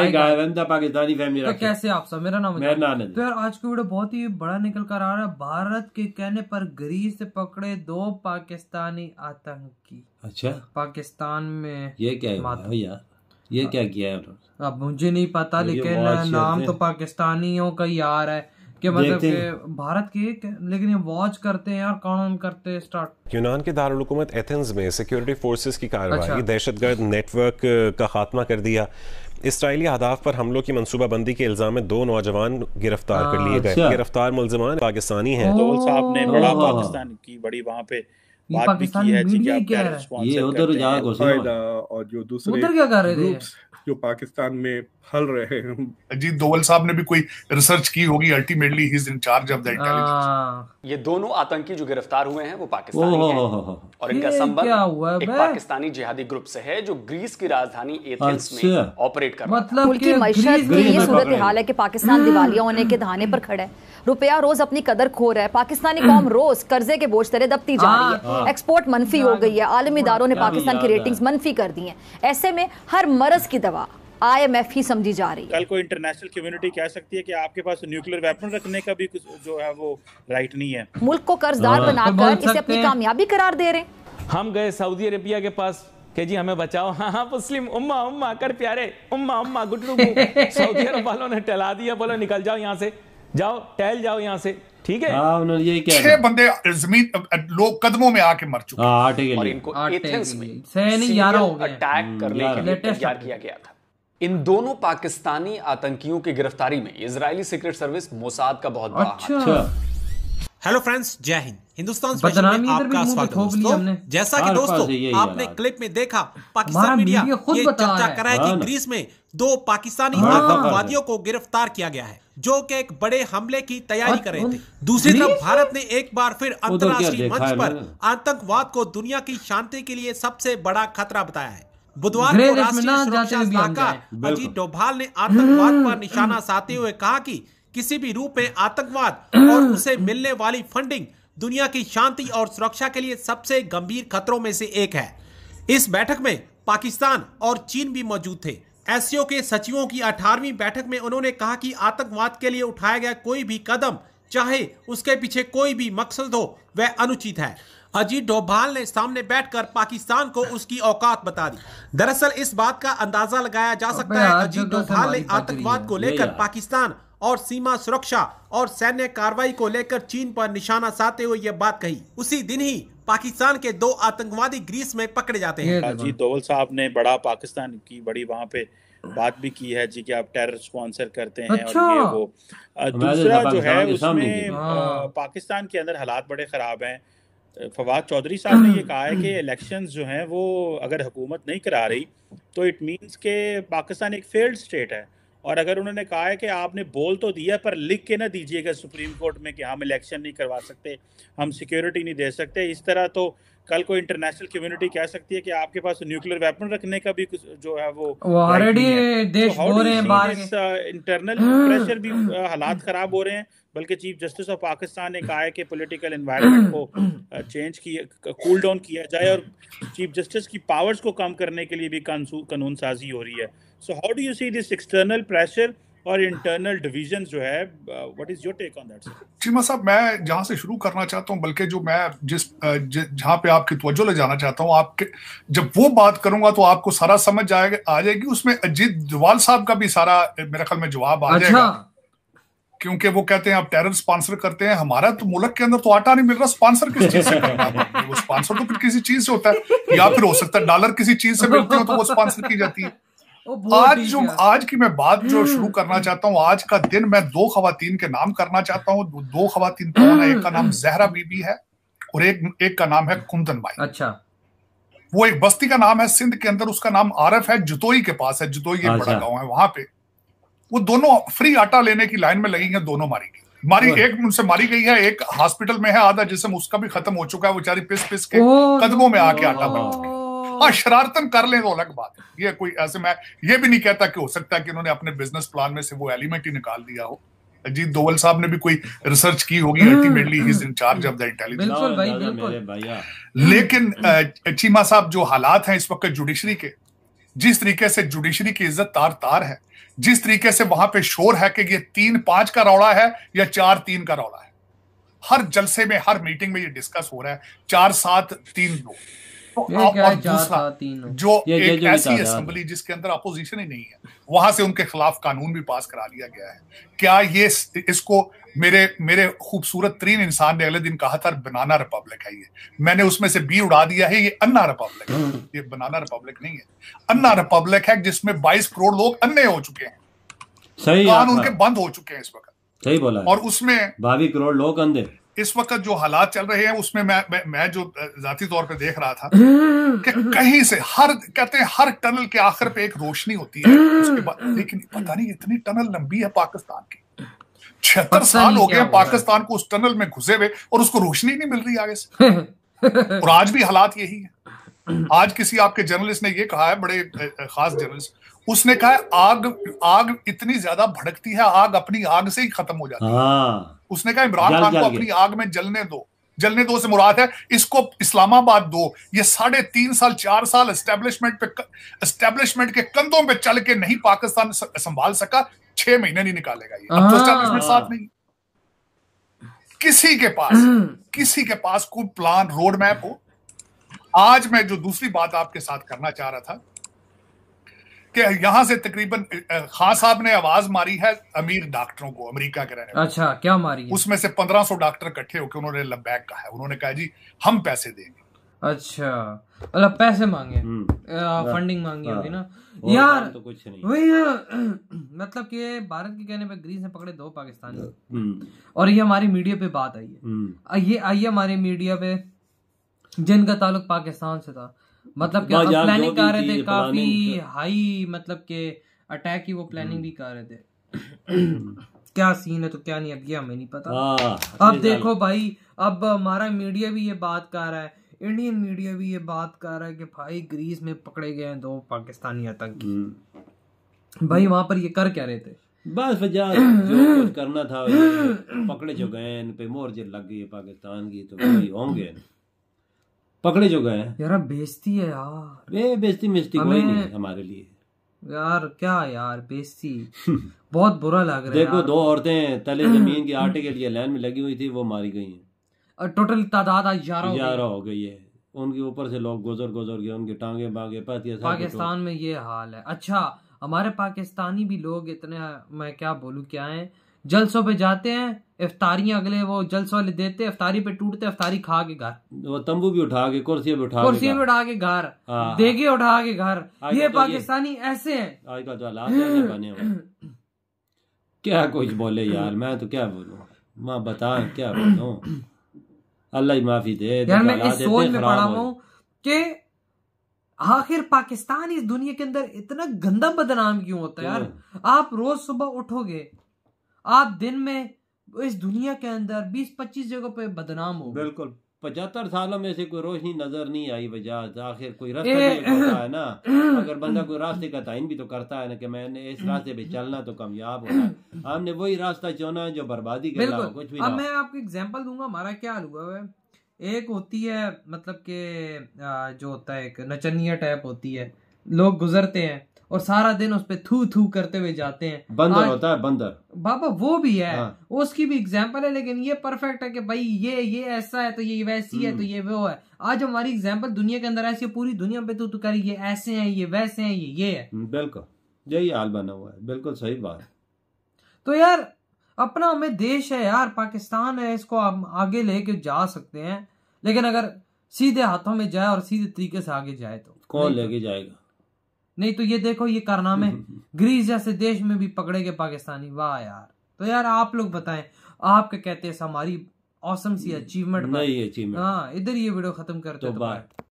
तो पाकिस्तानी तो कैसे आप सब मेरा नाम तो यार आज की वीडियो बहुत ही बड़ा निकल कर आ रहा है भारत के कहने पर ग्रीस से पकड़े दो पाकिस्तानी आतंकी अच्छा पाकिस्तान में ये क्या भैया ये हाँ। क्या किया है अब मुझे नहीं पता लेकिन नाम तो पाकिस्तानियों का ही आ रहा है के मतलब के भारत के लेकिन ये वॉच करते हैं और कानून करते हैं स्टार्ट यूनान के दारकूमत एथेंस में सिक्योरिटी फोर्सेस की अच्छा। कार्रवाई अच्छा। दहशतगर्द नेटवर्क का खात्मा कर दिया इसराइली अहदाफ पर हमलों की मनसूबा बंदी के इल्ज़ाम में दो नौजवान गिरफ्तार कर लिए गए अच्छा। गिरफ्तार मुलजमान पाकिस्तानी है तो बड़ा पाकिस्तान की बड़ी वहाँ पे क्या ये उधर और जो दूसरे उधर क्या कर रहे थे जो पाकिस्तान में फल रहे हैं अजीत दोवल साहब ने भी कोई रिसर्च की होगी अल्टीमेटली ही इज इन चार्ज ऑफ ये दोनों आतंकी जो गिरफ्तार हुए हैं वो पाकिस्तानी हैं और इनका संबंध एक पाकिस्तानी जिहादी ग्रुप से है जो ग्रीस की राजधानी एथेंस में ऑपरेट अच्छा। कर मतलब मुल्की की सूरत हाल है कि पाकिस्तान हम्म। दिवालिया होने के धाने पर खड़ा है रुपया रोज अपनी कदर खो रहा है पाकिस्तानी कौम हम्म। रोज कर्जे के बोझ तले दबती जा रही है हाँ। एक्सपोर्ट हाँ। मनफी हो गई है आलमी इदारों ने पाकिस्तान की रेटिंग मनफी कर दी है ऐसे में हर मरज की दवा आईएमएफ ही समझी जा रही है कल को इंटरनेशनल कम्युनिटी कह सकती है कि आपके पास न्यूक्लियर वेपन रखने का भी कुछ जो है वो राइट नहीं है मुल्क को कर्जदार हाँ। बनाकर इसे अपनी कामयाबी करार दे रहे हैं हम गए सऊदी अरेबिया के पास के जी हमें बचाओ हाँ हाँ मुस्लिम उम्मा उम्मा कर प्यारे उम्मा उम्मा गुटरू सऊदी अरब वालों ने टहला दिया बोलो निकल जाओ यहाँ से जाओ टहल जाओ यहाँ से ठीक है हाँ उन्होंने यही किया छह बंदे जमीन लोग कदमों में आके मर चुके हैं हाँ, आटे के लिए इनको एथेंस में सैनिक यारों अटैक हम्म, करने के लिए तैयार किया गया था इन दोनों पाकिस्तानी आतंकियों की गिरफ्तारी में इजरायली सीक्रेट सर्विस मोसाद का बहुत बड़ा अच्छा हेलो फ्रेंड्स जय हिंद हिंदुस्तान स्पेशल में आपका स्वागत है दोस्तों जैसा कि दोस्तों आपने क्लिप में देखा पाकिस्तान मीडिया ये चर्चा कर रहा है कि हाँ। ग्रीस में दो पाकिस्तानी हाँ। आतंकवादियों को गिरफ्तार किया गया है जो कि एक बड़े हमले की तैयारी कर रहे थे दूसरी तरफ भारत ने एक बार फिर अंतर्राष्ट्रीय मंच पर आतंकवाद को दुनिया की शांति के लिए सबसे बड़ा खतरा बताया है बुधवार को राष्ट्रीय सलाहकार अजीत डोभाल ने आतंकवाद पर निशाना हम्म। साधते हुए कहा कि किसी भी रूप में आतंकवाद हम्म। और उसे मिलने वाली फंडिंग दुनिया की शांति और सुरक्षा के लिए सबसे गंभीर खतरों में से एक है इस बैठक में पाकिस्तान और चीन भी मौजूद थे एससीओ के सचिवों की 18वीं बैठक में उन्होंने कहा कि आतंकवाद के लिए उठाया गया कोई भी कदम चाहे उसके पीछे कोई भी मकसद हो वह अनुचित है अजीत डोभाल ने सामने बैठकर पाकिस्तान को उसकी औकात बता दी दरअसल इस बात का अंदाजा लगाया जा सकता है अजीत तो डोभाल ने आतंकवाद को लेकर पाकिस्तान और सीमा सुरक्षा और सैन्य कार्रवाई को लेकर चीन पर निशाना साधते हुए यह बात कही उसी दिन ही पाकिस्तान के दो आतंकवादी ग्रीस में पकड़े जाते हैं हाँ जी दोवल साहब ने बड़ा पाकिस्तान की बड़ी वहाँ पे बात भी की है जी कि आप टेरर स्पॉन्सर करते हैं अच्छा। और ये वो तो दूसरा जो है उसमें हाँ। पाकिस्तान के अंदर हालात बड़े खराब हैं फवाद चौधरी साहब ने ये कहा है कि इलेक्शन जो हैं वो अगर हुकूमत नहीं करा रही तो इट मीन्स के पाकिस्तान एक फेल्ड स्टेट है और अगर उन्होंने कहा है कि आपने बोल तो दिया पर लिख के ना दीजिएगा सुप्रीम कोर्ट में कि हम इलेक्शन नहीं करवा सकते हम सिक्योरिटी नहीं दे सकते इस तरह तो कल को इंटरनेशनल कम्युनिटी कह सकती है कि आपके पास न्यूक्लियर वेपन रखने का भी जो है वो ऑलरेडी तो देश हो रहे हैं इंटरनल प्रेशर uh, भी uh, हालात खराब हो रहे हैं बल्कि चीफ जस्टिस ऑफ पाकिस्तान ने कहा है कि पॉलिटिकल एनवायरनमेंट को चेंज uh, किया कूल डाउन किया जाए और चीफ जस्टिस की पावर्स को कम करने के लिए भी कानून साजी हो रही है so how do you see this external pressure और इंटरनल डिवीजन जो है what is your take on that Cheema साहब मैं जहाँ से शुरू करना चाहता हूँ बल्कि जो मैं जिस uh, जहाँ पे आपकी तवज्जो ले जाना चाहता हूँ आपके जब वो बात करूंगा तो आपको सारा समझ आएगा आ जाएगी उसमें अजीत जवाल साहब का भी सारा uh, मेरे ख्याल में जवाब आ अच्छा? जाएगा क्योंकि वो कहते हैं आप टेरर स्पॉन्सर करते हैं हमारा तो मुल्क के अंदर तो आटा नहीं मिल रहा स्पॉन्सर किस चीज से करना वो स्पॉन्सर तो फिर किसी चीज से होता है या फिर हो सकता है डॉलर किसी चीज से मिलते हो तो वो स्पॉन्सर की जाती है आज जो आज की मैं बात जो हम्म। शुरू करना चाहता हूँ आज का दिन मैं दो खातन के नाम करना चाहता हूँ दो खातन कौन तो है एक का नाम हम्म। जहरा बीबी है और एक एक का नाम है कुंदन भाई अच्छा वो एक बस्ती का नाम है सिंध के अंदर उसका नाम आरफ है जुतोई के पास है जुतोई एक बड़ा अच्छा। गांव है वहां पे वो दोनों फ्री आटा लेने की लाइन में लगी है दोनों मारी गई मारी एक उनसे मारी गई है एक हॉस्पिटल में है आधा जिसम उसका भी खत्म हो चुका है वो बेचारी पिस पिस के कदमों में आके आटा बन चुकी है हाँ शरारतन कर ले तो अलग बात है ये कोई ऐसे मैं ये भी नहीं कहता कि हो सकता है कि उन्होंने अपने बिजनेस प्लान में से वो एलिमेंट ही निकाल दिया हो अजीत दोवल साहब ने भी कोई रिसर्च की होगी ultimately is in charge of the intelligence लेकिन चीमा साहब जो हालात हैं इस वक्त जुडिशरी के जिस तरीके से जुडिशरी की इज्जत तार तार है जिस तरीके से वहां पे शोर है कि ये तीन पांच का रौड़ा है या चार तीन का रौड़ा है हर जलसे में हर मीटिंग में ये डिस्कस हो रहा है चार सात तीन दो तो जो एक ऐसी असेंबली जिसके अंदर अपोजिशन ही नहीं है वहां से उनके खिलाफ कानून भी पास करा लिया गया है क्या ये इसको मेरे मेरे खूबसूरत तरीन इंसान ने अगले दिन कहा था बनाना रिपब्लिक है ये मैंने उसमें से बी उड़ा दिया है ये अन्ना रिपब्लिक है हम्म। ये बनाना रिपब्लिक नहीं है अन्ना रिपब्लिक है जिसमें 22 करोड़ लोग अन्य हो चुके हैं सही कान उनके बंद हो चुके हैं इस वक्त सही बोला और उसमें भावी करोड़ लोग अंधे इस वक्त जो हालात चल रहे हैं उसमें मैं मैं, मैं जो जाती तौर पे देख रहा था हम्म। कि कहीं से हर कहते हैं हर टनल के आखिर पे एक रोशनी होती है हम्म। उसके बाद लेकिन पता नहीं इतनी टनल लंबी है पाकिस्तान की छिहत्तर साल हो गए पाकिस्तान को उस टनल में घुसे हुए और उसको रोशनी नहीं मिल रही आगे से और आज भी हालात यही है आज किसी आपके जर्नलिस्ट ने ये कहा है बड़े खास जर्नलिस्ट उसने कहा आग आग इतनी ज्यादा भड़कती है आग अपनी आग से ही खत्म हो जाती है हाँ। उसने कहा इमरान खान को अपनी आग में जलने दो जलने दो से मुराद है इसको इस्लामाबाद दो ये साढ़े तीन साल चार साल एस्टेब्लिशमेंट पे एस्टेब्लिशमेंट के कंधों पे चल के नहीं पाकिस्तान संभाल सका छह महीने नहीं निकालेगा ये अब तो एस्टेब्लिशमेंट हाँ। साथ नहीं किसी के पास किसी के पास कोई प्लान रोड मैप हो आज मैं जो दूसरी बात आपके साथ करना चाह रहा था कि यहाँ से तकरीबन खान साहब ने आवाज मारी है अमीर डॉक्टरों को अमेरिका के रहने अच्छा क्या मारी उसमें से पंद्रह सौ डॉक्टर इकट्ठे होकर उन्होंने लबैक कहा है उन्होंने कहा जी हम पैसे देंगे अच्छा मतलब पैसे मांगे फंडिंग हम्म। हाँ। मांगी हाँ। होगी ना यार तो कुछ नहीं वही मतलब कि भारत के कहने पे ग्रीस ने पकड़े दो पाकिस्तानी हम्म। और ये हमारी मीडिया पे बात आई है हम्म। ये आई है हमारी मीडिया पे जिनका ताल्लुक पाकिस्तान से था मतलब क्या प्लानिंग कर रहे थे काफी हाई मतलब के अटैक की वो प्लानिंग भी कर रहे थे मतलब हम्म। क्या सीन है तो क्या नहीं अब ये हमें नहीं पता हाँ, अब देखो भाई अब हमारा मीडिया भी ये बात कर रहा है इंडियन मीडिया भी ये बात कर रहा है कि भाई ग्रीस में पकड़े गए हैं दो पाकिस्तानी आतंकी हम्म। भाई वहां पर ये कर क्या रहे थे बस वजह जो करना था पकड़े जो गए इन पे मोर्चे लग गई पाकिस्तान की तो भाई होंगे पकड़े जो गए यार बेचती है यार बेचती बेचती कोई नहीं है हमारे लिए यार क्या यार बेइज्जती बहुत बुरा लग रहा है देखो दो औरतें तले जमीन के आटे के लिए लाइन में लगी हुई थी वो मारी गई हैं और टोटल तादाद आज ग्यारह हो ग्यारह गई। हो गई है उनके ऊपर से लोग गुजर गुजर गए उनके टांगे बागे पतिया पाकिस्तान में ये हाल है अच्छा हमारे पाकिस्तानी भी लोग इतने मैं क्या बोलूँ क्या है जलसों पे जाते हैं इफ्तारियां अगले वो जलसों वाले देते अफतारी पे टूटते अफतारी खा के घर वो तंबू भी उठा के कुर्सी भी उठा कुर्सी भी उठा के घर हाँ। देगे उठा के घर तो ये तो पाकिस्तानी ये, ऐसे हैं आजकल तो हालात बने क्या कुछ बोले यार मैं तो क्या बोलू मैं बता क्या बोलू अल्लाह ही माफी दे यार मैं इस सोच में पड़ा हूँ कि आखिर पाकिस्तान इस दुनिया के अंदर इतना गंदा बदनाम क्यों होता है यार आप रोज सुबह उठोगे आप दिन में इस दुनिया के अंदर 20-25 जगह पे बदनाम हो बिल्कुल पचहत्तर सालों में से कोई रोशनी नजर नहीं आई वजह आखिर कोई रास्ता नहीं होता है ना अगर बंदा कोई रास्ते का तयन भी तो करता है ना कि मैंने इस रास्ते पे चलना तो कामयाब होना है हमने वही रास्ता चुना जो बर्बादी के अलावा कुछ भी अब मैं आपको एग्जांपल दूंगा हमारा क्या हाल हुआ है एक होती है मतलब के जो होता है एक नचनिया टाइप होती है लोग गुजरते हैं और सारा दिन उस पर थू थू करते हुए जाते हैं बंदर आज... होता है बंदर बाबा वो भी है हाँ। उसकी भी एग्जाम्पल है लेकिन ये परफेक्ट है कि भाई ये ये ऐसा है तो ये वैसी है हम्म। तो ये वो है आज हमारी एग्जाम्पल दुनिया के अंदर ऐसी पूरी दुनिया पे तू तू कर ये ऐसे है ये वैसे है ये ये है बिल्कुल यही हाल बना हुआ है बिल्कुल सही बात तो यार अपना हमें देश है यार पाकिस्तान है इसको हम आगे लेके जा सकते हैं लेकिन अगर सीधे हाथों में जाए और सीधे तरीके से आगे जाए तो कौन तो- लेके जाएगा नहीं तो ये देखो ये कारनामे ग्रीस जैसे देश में भी पकड़े गए पाकिस्तानी वाह यार तो यार आप लोग बताएं आप क्या कहते हैं हमारी औसम सी अचीवमेंट नहीं अचीवमेंट हाँ इधर ये वीडियो खत्म करते दो तो बाय